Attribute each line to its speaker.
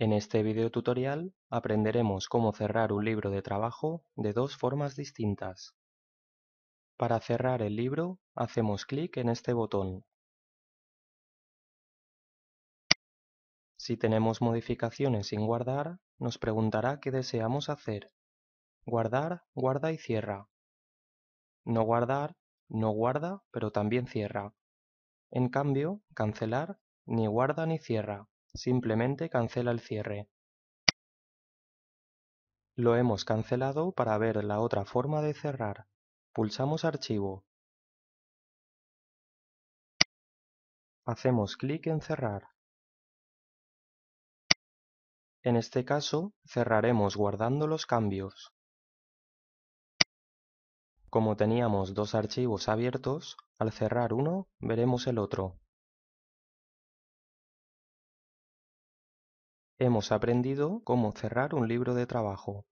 Speaker 1: En este video tutorial aprenderemos
Speaker 2: cómo cerrar un libro de trabajo de dos formas distintas. Para cerrar el libro, hacemos clic en este botón. Si tenemos modificaciones sin guardar, nos preguntará qué deseamos hacer. Guardar, guarda y cierra. No guardar, no guarda, pero también cierra. En cambio, cancelar, ni guarda ni cierra simplemente cancela el cierre. Lo hemos cancelado para ver la otra forma de cerrar. Pulsamos
Speaker 1: Archivo. Hacemos clic en Cerrar. En este caso, cerraremos
Speaker 2: guardando los cambios. Como teníamos dos archivos abiertos, al cerrar uno, veremos el otro.
Speaker 1: Hemos aprendido cómo cerrar un libro de trabajo.